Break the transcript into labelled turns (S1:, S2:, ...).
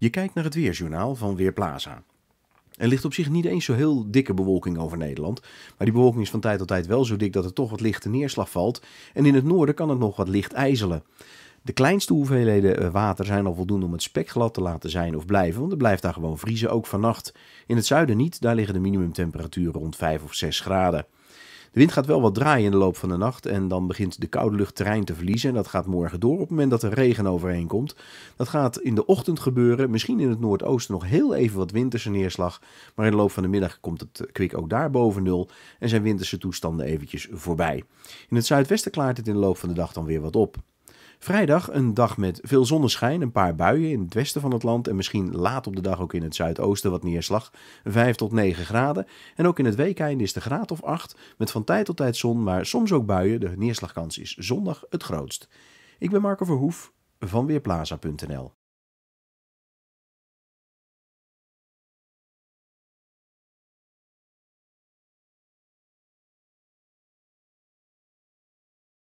S1: Je kijkt naar het weerjournaal van Weerplaza. Er ligt op zich niet eens zo heel dikke bewolking over Nederland. Maar die bewolking is van tijd tot tijd wel zo dik dat er toch wat lichte neerslag valt. En in het noorden kan het nog wat licht ijzelen. De kleinste hoeveelheden eh, water zijn al voldoende om het spek glad te laten zijn of blijven. Want het blijft daar gewoon vriezen, ook vannacht. In het zuiden niet, daar liggen de minimumtemperaturen rond 5 of 6 graden. De wind gaat wel wat draaien in de loop van de nacht en dan begint de koude lucht terrein te verliezen. En dat gaat morgen door op het moment dat er regen overheen komt. Dat gaat in de ochtend gebeuren, misschien in het noordoosten nog heel even wat winterse neerslag. Maar in de loop van de middag komt het kwik ook daar boven nul en zijn winterse toestanden eventjes voorbij. In het zuidwesten klaart het in de loop van de dag dan weer wat op. Vrijdag een dag met veel zonneschijn, een paar buien in het westen van het land en misschien laat op de dag ook in het zuidoosten wat neerslag, 5 tot 9 graden. En ook in het weekeinde is de graad of 8 met van tijd tot tijd zon, maar soms ook buien. De neerslagkans is zondag het grootst. Ik ben Marco Verhoef van Weerplaza.nl.